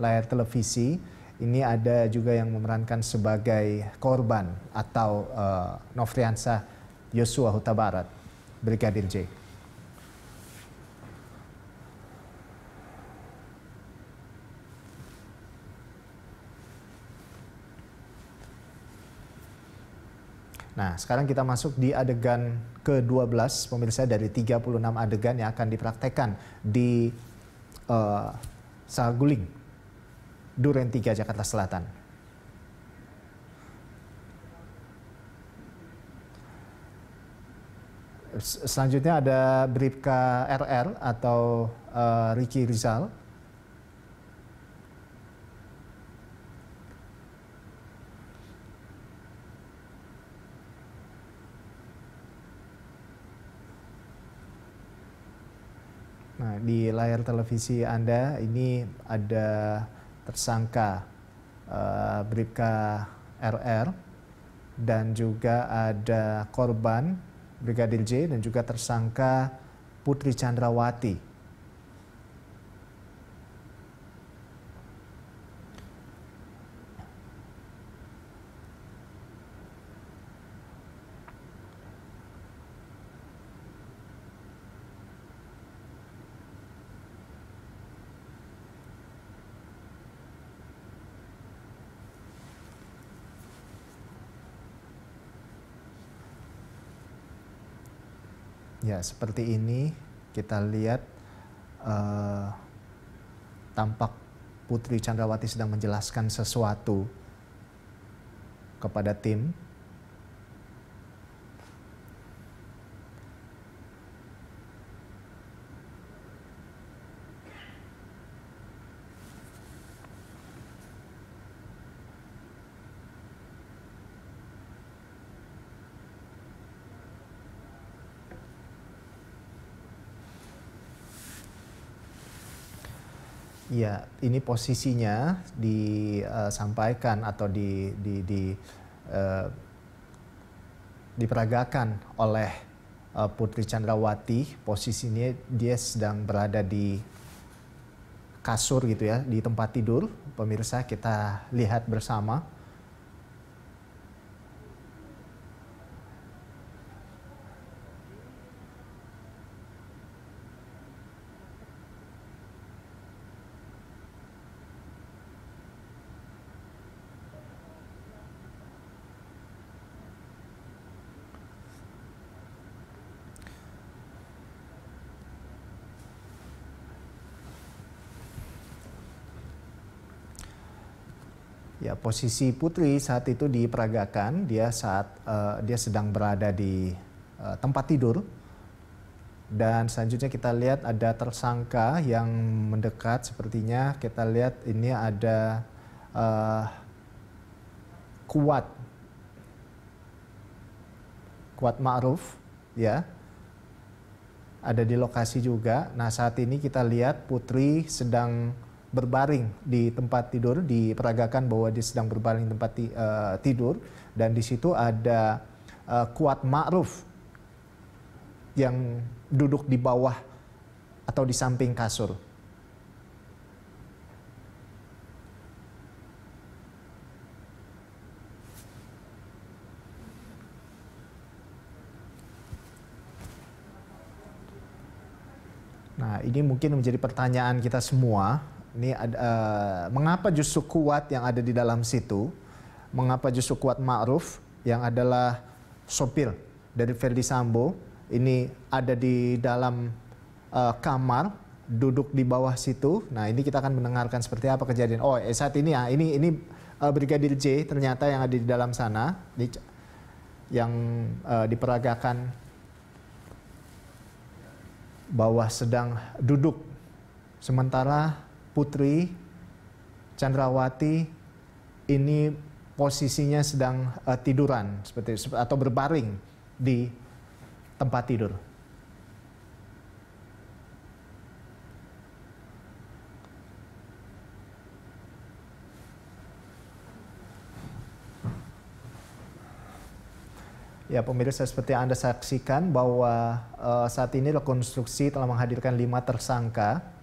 layar televisi ini ada juga yang memerankan sebagai korban atau uh, Yosua Huta Barat, Brigadir J. Nah, sekarang kita masuk di adegan ke-12 pemirsa dari 36 adegan yang akan dipraktekkan di uh, Saguling Duren Tiga Jakarta Selatan. Selanjutnya ada Bripka RR atau uh, Ricky Rizal. Nah, di layar televisi Anda ini ada tersangka uh, Bribka RR dan juga ada korban Brigadir J dan juga tersangka Putri Chandrawati Ya, seperti ini kita lihat uh, tampak Putri Chandrawati sedang menjelaskan sesuatu kepada tim Ya, ini posisinya disampaikan eh, atau di, di, di uh, diperagakan oleh eh, Putri Chandrawati. Posisinya dia sedang berada di kasur gitu ya, di tempat tidur. Pemirsa kita lihat bersama. Ya, posisi Putri saat itu diperagakan, dia saat uh, dia sedang berada di uh, tempat tidur. Dan selanjutnya kita lihat ada tersangka yang mendekat sepertinya. Kita lihat ini ada uh, Kuat. Kuat Ma'ruf, ya. Ada di lokasi juga. Nah, saat ini kita lihat Putri sedang berbaring di tempat tidur diperagakan bahwa dia sedang berbaring di tempat eh, tidur dan di situ ada eh, kuat ma'ruf yang duduk di bawah atau di samping kasur. Nah, ini mungkin menjadi pertanyaan kita semua ini uh, mengapa justru kuat yang ada di dalam situ, mengapa justru kuat Ma'ruf yang adalah sopir dari Verdi Sambo ini ada di dalam uh, kamar duduk di bawah situ. Nah, ini kita akan mendengarkan seperti apa kejadian. Oh, eh, saat ini ya, ini ini uh, Brigadir J ternyata yang ada di dalam sana di, yang uh, diperagakan bahwa sedang duduk sementara Putri Chandrawati ini posisinya sedang uh, tiduran seperti atau berbaring di tempat tidur. Ya pemirsa seperti yang Anda saksikan bahwa uh, saat ini rekonstruksi telah menghadirkan lima tersangka